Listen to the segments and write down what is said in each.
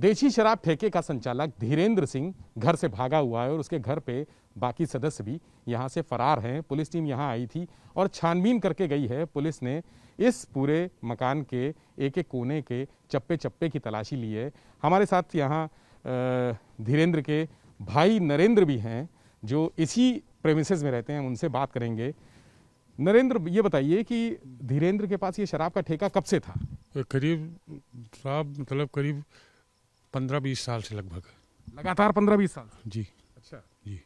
देशी शराब ठेके का संचालक धीरेन्द्र सिंह घर से भागा हुआ है और उसके घर पे बाकी सदस्य भी यहाँ से फरार हैं पुलिस टीम यहाँ आई थी और छानबीन करके गई है पुलिस ने इस पूरे मकान के एक एक कोने के चप्पे चप्पे की तलाशी ली है हमारे साथ यहाँ धीरेन्द्र के भाई नरेंद्र भी हैं जो इसी प्रेमिसेज में रहते हैं उनसे बात करेंगे नरेंद्र ये बताइए कि धीरेन्द्र के पास ये शराब का ठेका कब से था करीब साहब मतलब करीब पंद्रह बीस साल से लगभग लगातार पंद्रह बीस साल जी अच्छा जी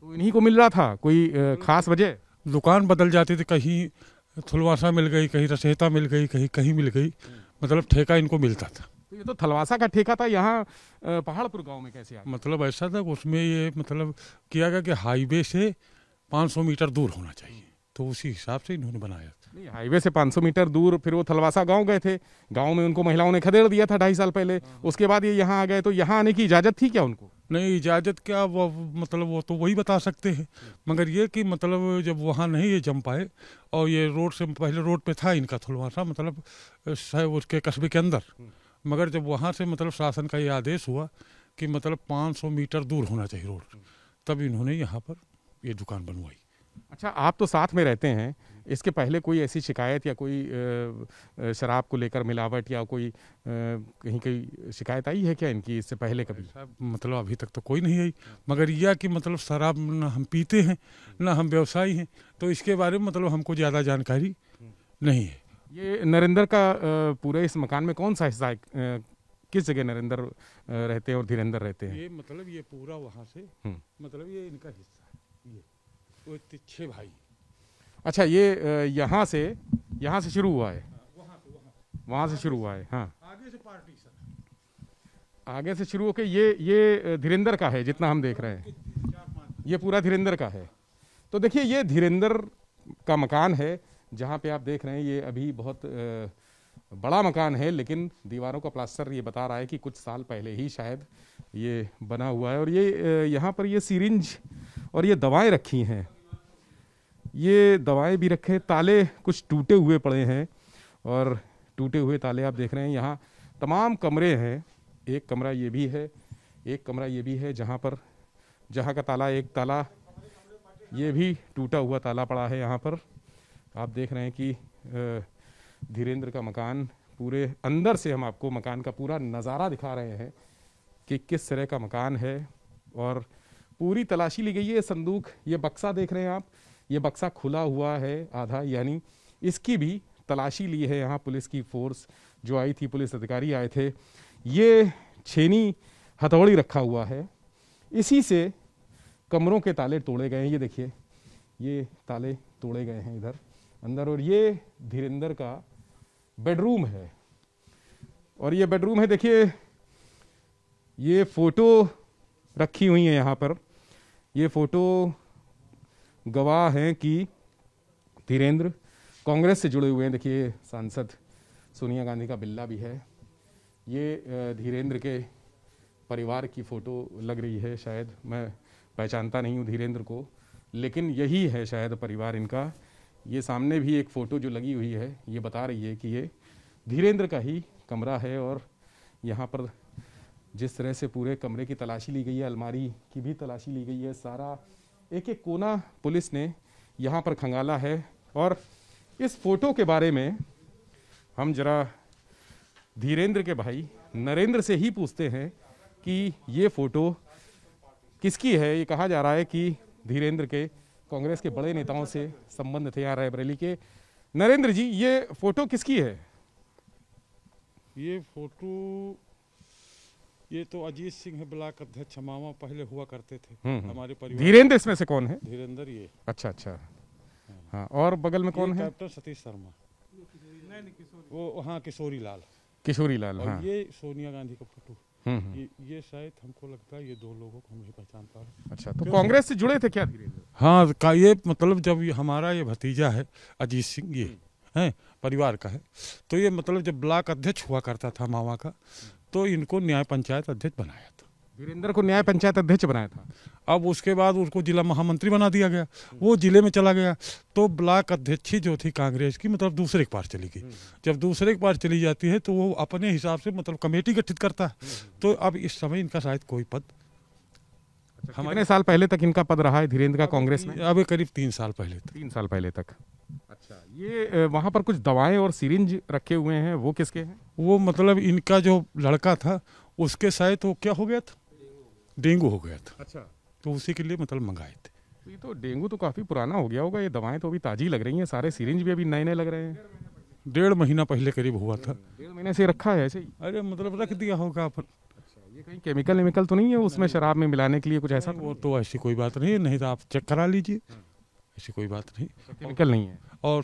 तो इन्हीं को मिल रहा था कोई खास वजह दुकान बदल जाती थी कहीं थुलवासा मिल गई कहीं रसेता मिल गई कहीं कहीं मिल गई मतलब ठेका इनको मिलता था तो ये तो थलवासा का ठेका था यहाँ पहाड़पुर गांव में कैसे आया मतलब ऐसा था उसमें ये मतलब किया गया कि हाईवे से 500 मीटर दूर होना चाहिए तो उसी हिसाब से इन्होंने बनाया नहीं हाईवे से 500 मीटर दूर फिर वो थलवासा गांव गए थे गांव में उनको महिलाओं ने खदेड़ दिया था ढाई साल पहले हाँ। उसके बाद ये यहाँ आ गए तो यहाँ आने की इजाज़त थी क्या उनको नहीं इजाज़त क्या वो मतलब वो तो वही बता सकते हैं मगर ये कि मतलब जब वहाँ नहीं ये जम पाए और ये रोड से पहले रोड पे था इनका थलवासा मतलब उसके कस्बे के अंदर हम्म। मगर जब वहाँ से मतलब शासन का ये आदेश हुआ कि मतलब 500 मीटर दूर होना चाहिए रोड हम्म। तब इन्होंने यहाँ पर ये दुकान बनवाई अच्छा आप तो साथ में रहते हैं इसके पहले कोई ऐसी शिकायत या कोई शराब को लेकर मिलावट या कोई कहीं कहीं शिकायत आई है क्या इनकी इससे पहले कभी मतलब अभी तक तो कोई नहीं आई मगर यह कि मतलब शराब ना हम पीते हैं ना हम व्यवसायी हैं तो इसके बारे में मतलब हमको ज़्यादा जानकारी नहीं है ये नरेंद्र का पूरे इस मकान में कौन सा हिस्सा है किस जगह नरेंद्र रहते हैं और धीरेन्द्र रहते हैं ये मतलब ये पूरा वहाँ से हम्म। मतलब ये इनका हिस्सा छः भाई अच्छा ये यहाँ से यहाँ से शुरू हुआ है हाँ, वहाँ से शुरू हुआ है हाँ आगे से पार्टी सर आगे से शुरू होके ये ये धीरेन्द्र का है जितना हम देख रहे हैं ये पूरा धीरेन्द्र का है तो देखिए ये धीरेन्द्र का मकान है जहाँ पे आप देख रहे हैं ये अभी बहुत बड़ा मकान है लेकिन दीवारों का प्लास्टर ये बता रहा है कि कुछ साल पहले ही शायद ये बना हुआ है और ये यहाँ पर ये सीरिंज और ये दवाएं रखी हैं ये दवाएं भी रखे ताले कुछ टूटे हुए पड़े हैं और टूटे हुए ताले आप देख रहे हैं यहाँ तमाम कमरे हैं एक कमरा ये भी है एक कमरा ये भी है जहाँ पर जहाँ का ताला एक ताला ये भी टूटा हुआ ताला पड़ा है यहाँ पर आप देख रहे हैं कि धीरेन्द्र का मकान पूरे अंदर से हम आपको मकान का पूरा नज़ारा दिखा रहे हैं कि किस तरह का मकान है और पूरी तलाशी ली गई है संदूक ये बक्सा देख रहे हैं आप ये बक्सा खुला हुआ है आधा यानी इसकी भी तलाशी ली है यहाँ पुलिस की फोर्स जो आई थी पुलिस अधिकारी आए थे ये छेनी हथौड़ी रखा हुआ है इसी से कमरों के ताले तोड़े गए हैं ये देखिए ये ताले तोड़े गए हैं इधर अंदर और ये धीरेन्द्र का बेडरूम है और ये बेडरूम है देखिए ये फ़ोटो रखी हुई है यहाँ पर ये फ़ोटो गवाह हैं कि धीरेन्द्र कांग्रेस से जुड़े हुए हैं देखिए सांसद सोनिया गांधी का बिल्ला भी है ये धीरेन्द्र के परिवार की फ़ोटो लग रही है शायद मैं पहचानता नहीं हूँ धीरेन्द्र को लेकिन यही है शायद परिवार इनका ये सामने भी एक फ़ोटो जो लगी हुई है ये बता रही है कि ये धीरेन्द्र का ही कमरा है और यहाँ पर जिस तरह से पूरे कमरे की तलाशी ली गई है अलमारी की भी तलाशी ली गई है सारा एक एक कोना पुलिस ने यहाँ पर खंगाला है और इस फोटो के बारे में हम जरा धीरेंद्र के भाई नरेंद्र से ही पूछते हैं कि ये फ़ोटो किसकी है ये कहा जा रहा है कि धीरेंद्र के कांग्रेस के बड़े नेताओं से संबंध थे यहाँ रायबरेली के नरेंद्र जी ये फ़ोटो किसकी है ये फ़ोटो ये तो अजीत सिंह ब्लॉक अध्यक्ष मामा पहले हुआ करते थे हम्म, हम्म। हमारे परिवार धीरेन्द्र इसमें से कौन है धीरेन्द्र ये अच्छा अच्छा हाँ, हाँ और बगल में कौन है कैप्टन सतीश शर्मा वो हाँ किशोरी लाल किशोरी लाल और हाँ। ये सोनिया गांधी का फोटो हम्म, ये, ये शायद हमको लगता है ये दो लोगों को हम नहीं पहचान पा रहे अच्छा तो कांग्रेस से जुड़े थे क्या धीरेन्द्र हाँ का ये मतलब जब ये हमारा ये भतीजा है अजीत सिंह ये है परिवार का है तो ये मतलब जब ब्लॉक अध्यक्ष हुआ करता था मामा का तो इनको न्याय पंचायत अध्यक्ष बनाया था वीरेंद्र को न्याय पंचायत अध्यक्ष बनाया था अब उसके बाद उसको जिला महामंत्री बना दिया गया वो जिले में चला गया तो ब्लॉक अध्यक्ष जो थी कांग्रेस की मतलब दूसरे के पास चली गई जब दूसरे के पास चली जाती है तो वो अपने हिसाब से मतलब कमेटी गठित करता है तो अब इस समय इनका शायद कोई पद हमारे अच्छा, साल पहले तक इनका पद रहा है धीरेन्द्र का कांग्रेस में अभी करीब तीन साल पहले तक तीन साल पहले तक अच्छा ये वहाँ पर कुछ दवाएं और सीरिंज रखे हुए हैं वो किसके हैं वो मतलब इनका जो लड़का था उसके शायद वो क्या हो गया था डेंगू हो गया था अच्छा तो उसी के लिए मतलब मंगाए थे तो ये तो डेंगू तो काफ़ी पुराना हो गया होगा ये दवाएं तो अभी ताज़ी लग रही हैं सारे सीरिंज भी अभी नए नए लग रहे हैं डेढ़ महीना पहले करीब हुआ था हम्म, डेढ़ महीने से रखा है ऐसे ही अरे मतलब रख दिया होगा अपन अच्छा, ये कहीं केमिकल वेमिकल तो नहीं है उसमें शराब में मिलाने के लिए कुछ ऐसा तो वो तो ऐसी कोई बात नहीं नहीं तो आप चेक करा लीजिए हम्म। ऐसी कोई बात नहीं केमिकल अच्छा, नहीं है और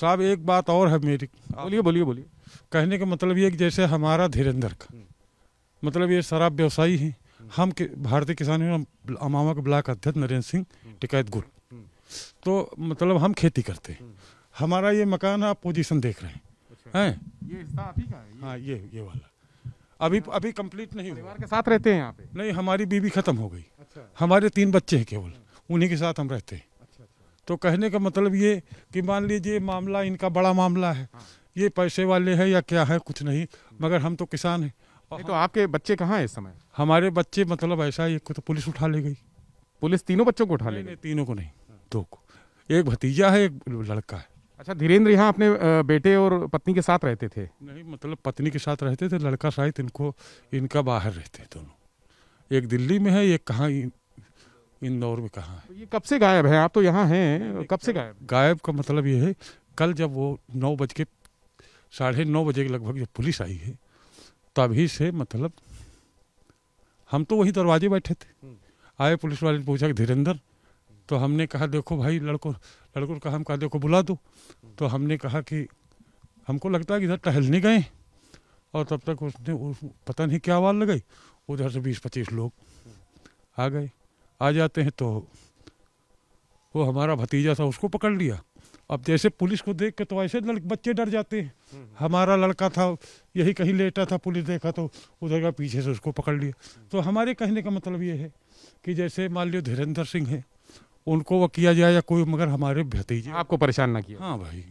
साहब एक बात और है मेरी बोलिए बोलिए बोलिए कहने का मतलब ये कि जैसे हमारा धीरेन्द्र का हम्म। मतलब ये शराब व्यवसायी हैं हम्म। हम के भारतीय किसान अमामा के ब्लाक अध्यक्ष नरेंद्र सिंह हम्म। टिकैत गुल तो मतलब हम खेती करते हैं हमारा ये मकान आप पोजीशन देख रहे हैं अच्छा। हैं ये हिस्सा ही का है हाँ ये ये वाला अभी हाँ। अभी कंप्लीट नहीं हुआ के साथ रहते हैं यहाँ पे नहीं हमारी बीवी खत्म हो गई अच्छा। हमारे तीन बच्चे हैं केवल उन्हीं के साथ हम रहते हैं तो कहने का मतलब ये कि मान लीजिए मामला इनका बड़ा मामला है ये पैसे वाले हैं या क्या है कुछ नहीं मगर हम तो किसान हैं नहीं तो आपके बच्चे कहाँ हैं इस समय हमारे बच्चे मतलब ऐसा ही तो पुलिस उठा ले गई पुलिस तीनों बच्चों को उठा ले गई तीनों को नहीं दो को एक भतीजा है एक लड़का है अच्छा धीरेन्द्र यहाँ अपने बेटे और पत्नी के साथ रहते थे नहीं मतलब पत्नी के साथ रहते थे लड़का शायद इनको इनका बाहर रहते दोनों एक दिल्ली में है एक कहाँ इंदौर में कहाँ है तो ये कब से गायब है आप तो यहाँ हैं कब से गायब गायब का मतलब ये है कल जब वो नौ बज के साढ़े नौ बजे के लगभग जब पुलिस आई है तभी से मतलब हम तो वही दरवाजे बैठे थे हम्म। आए पुलिस वाले ने पूछा कि धीरेन्द्र तो हमने कहा देखो भाई लड़कों लड़कों ने कहा हम कहा देखो बुला दो तो हमने कहा कि हमको लगता है कि इधर टहलने गए और तब तक उसने उस पता नहीं क्या आवाज़ लगाई उधर से बीस पच्चीस लोग आ गए आ जाते हैं तो वो हमारा भतीजा था उसको पकड़ लिया अब जैसे पुलिस को देख के तो ऐसे लड़के बच्चे डर जाते हैं हमारा लड़का था यही कहीं लेटा था पुलिस देखा तो उधर का पीछे से उसको पकड़ लिया तो हमारे कहने का मतलब ये है कि जैसे मान लियो धीरेन्द्र सिंह है उनको वो किया जाए या कोई मगर हमारे भतीजे आपको परेशान ना किया हाँ भाई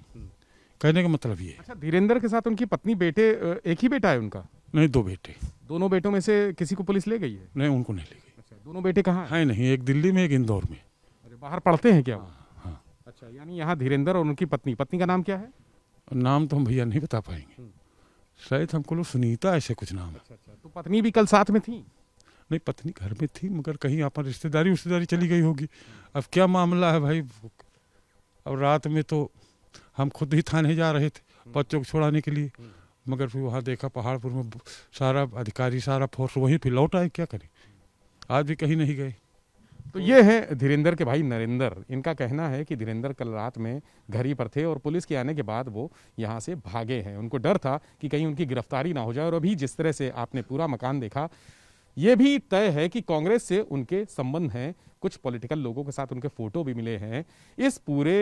कहने का मतलब ये अच्छा धीरेन्द्र के साथ उनकी पत्नी बेटे एक ही बेटा है उनका नहीं दो बेटे दोनों बेटों में से किसी को पुलिस ले गई है नहीं उनको नहीं ले गई दोनों बेटे कहाँ हैं नहीं एक दिल्ली में एक इंदौर में अरे बाहर पढ़ते हैं क्या वो? हाँ, हाँ। अच्छा यानी यहाँ धीरेन्द्र और उनकी पत्नी पत्नी का नाम क्या है नाम तो हम भैया नहीं बता पाएंगे हम्म। शायद हमको लोग सुनीता ऐसे कुछ नाम है अच्छा, अच्छा। तो पत्नी भी कल साथ में थी नहीं पत्नी घर में थी मगर कहीं आपका रिश्तेदारी रिश्तेदारी चली गई होगी अब क्या मामला है भाई अब रात में तो हम खुद ही थाने जा रहे थे बच्चों हम्म। को छोड़ाने के लिए हम्म। मगर फिर वहाँ देखा पहाड़पुर में सारा अधिकारी सारा फोर्स वहीं फिर लौट आए क्या करें आज भी कहीं नहीं गए तो ये है धीरेन्द्र के भाई नरेंद्र इनका कहना है कि धीरेन्द्र कल रात में घर ही पर थे और पुलिस के आने के बाद वो यहाँ से भागे हैं उनको डर था कि कहीं उनकी गिरफ्तारी ना हो जाए और अभी जिस तरह से आपने पूरा मकान देखा ये भी तय है कि कांग्रेस से उनके संबंध हैं कुछ पॉलिटिकल लोगों के साथ उनके फोटो भी मिले हैं इस पूरे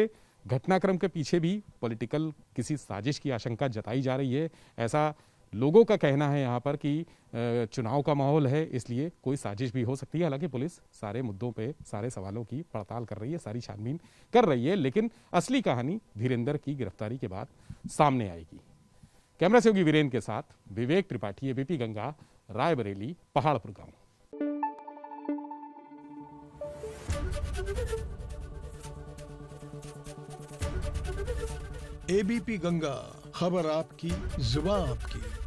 घटनाक्रम के पीछे भी पॉलिटिकल किसी साजिश की आशंका जताई जा रही है ऐसा लोगों का कहना है यहाँ पर कि चुनाव का माहौल है इसलिए कोई साजिश भी हो सकती है हालांकि पुलिस सारे मुद्दों पे सारे सवालों की पड़ताल कर रही है सारी छानबीन कर रही है लेकिन असली कहानी धीरेन्द्र की गिरफ्तारी के बाद सामने आएगी कैमरा सहयोगी वीरेंद्र के साथ विवेक त्रिपाठी एबीपी गंगा रायबरेली पहाड़पुर गांव एबीपी गंगा खबर आपकी जुबा आपकी